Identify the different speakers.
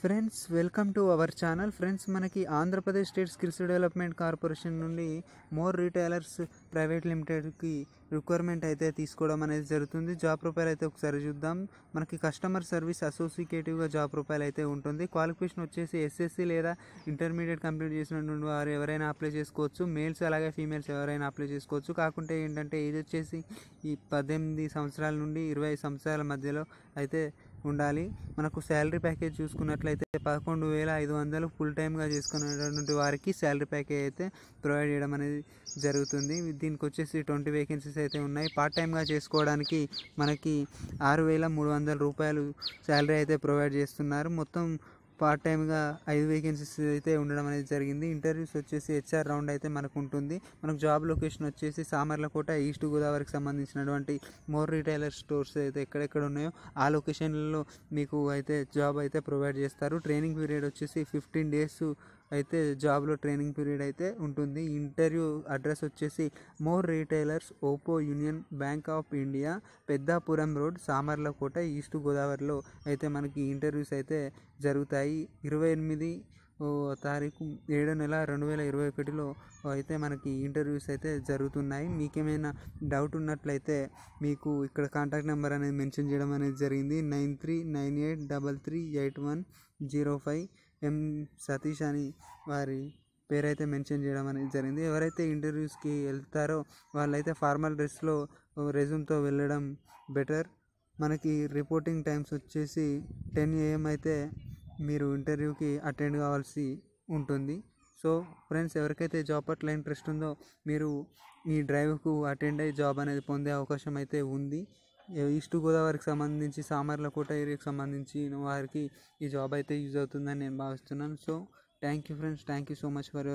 Speaker 1: friends welcome to our channel friends మనకి Andhra Pradesh state skills development corporation నుండి more retailers private లిమిటెడ్కి requirement అయితే తీసుకోవడం అనేది జరుగుతుంది జాబ్ ప్రొఫైల్ అయితే ఒకసారి చూద్దాం మనకి కస్టమర్ సర్వీస్ అసోసియేటివ్గా జాబ్ ప్రొఫైల్ అయితే ఉంటుంది క్వాలిఫికేషన్ వచ్చేసి ఎస్ఎస్సి లేదా ఇంటర్మీడియట్ కంప్లీట్ చేసిన వారు ఎవరైనా అప్లై చేసుకోవచ్చు మేల్స్ అలాగే ఫీమేల్స్ ఎవరైనా అప్లై చేసుకోవచ్చు కాకుంటే ఏంటంటే ఇది వచ్చేసి ఈ పద్దెనిమిది సంవత్సరాల నుండి ఇరవై సంవత్సరాల మధ్యలో అయితే ఉండాలి మనకు శాలరీ ప్యాకేజ్ చూసుకున్నట్లయితే పదకొండు వేల ఐదు వందలు ఫుల్ టైమ్గా చేసుకునేటువంటి వారికి శాలరీ ప్యాకేజ్ అయితే ప్రొవైడ్ చేయడం అనేది జరుగుతుంది దీనికి వచ్చేసి ట్వంటీ వేకెన్సీస్ అయితే ఉన్నాయి పార్ట్ టైమ్గా చేసుకోవడానికి మనకి ఆరు వేల మూడు వందల రూపాయలు శాలరీ అయితే ప్రొవైడ్ చేస్తున్నారు మొత్తం పార్ట్ టైమ్గా ఐదు వేకెన్సీస్ అయితే ఉండడం అనేది జరిగింది ఇంటర్వ్యూస్ వచ్చేసి హెచ్ఆర్ రౌండ్ అయితే మనకు ఉంటుంది మనకు జాబ్ లొకేషన్ వచ్చేసి సామర్లకోట ఈస్ట్ గోదావరికి సంబంధించినటువంటి మోర్ రిటైలర్ స్టోర్స్ అయితే ఎక్కడెక్కడ ఉన్నాయో ఆ లొకేషన్లలో మీకు అయితే జాబ్ అయితే ప్రొవైడ్ చేస్తారు ట్రైనింగ్ పీరియడ్ వచ్చేసి ఫిఫ్టీన్ డేస్ అయితే జాబ్లో ట్రైనింగ్ పీరియడ్ అయితే ఉంటుంది ఇంటర్వ్యూ అడ్రస్ వచ్చేసి మోర్ రీటైలర్స్ ఓపో union bank of India Peddapuram road Samarlakota east గోదావరిలో అయితే మనకి ఇంటర్వ్యూస్ అయితే జరుగుతాయి ఇరవై ఎనిమిది తారీఖు ఏడో నెల రెండు వేల ఇరవై ఒకటిలో అయితే మనకి ఇంటర్వ్యూస్ అయితే జరుగుతున్నాయి మీకేమైనా డౌట్ ఉన్నట్లయితే మీకు ఇక్కడ కాంటాక్ట్ నెంబర్ అనేది మెన్షన్ చేయడం అనేది జరిగింది nine three nine eight double three eight one zero five M Satish అని వారి పేరైతే మెన్షన్ చేయడం అనేది జరిగింది ఎవరైతే ఇంటర్వ్యూస్కి వెళ్తారో వాళ్ళైతే ఫార్మల్ డ్రెస్లో రెజ్యూమ్తో వెళ్ళడం బెటర్ మనకి రిపోర్టింగ్ టైమ్స్ వచ్చేసి టెన్ ఏఎం అయితే మీరు ఇంటర్వ్యూకి అటెండ్ కావాల్సి ఉంటుంది సో ఫ్రెండ్స్ ఎవరికైతే జాబ్ పట్ల ఇంట్రెస్ట్ ఉందో మీరు ఈ డ్రైవ్కు అటెండ్ అయ్యి జాబ్ అనేది పొందే అవకాశం అయితే ఉంది ఈస్ట్ గోదావరికి సంబంధించి సామర్లకోట ఏరియాకి సంబంధించి వారికి ఈ జాబ్ అయితే యూజ్ అవుతుందని నేను భావిస్తున్నాను so thank you friends thank you so much for your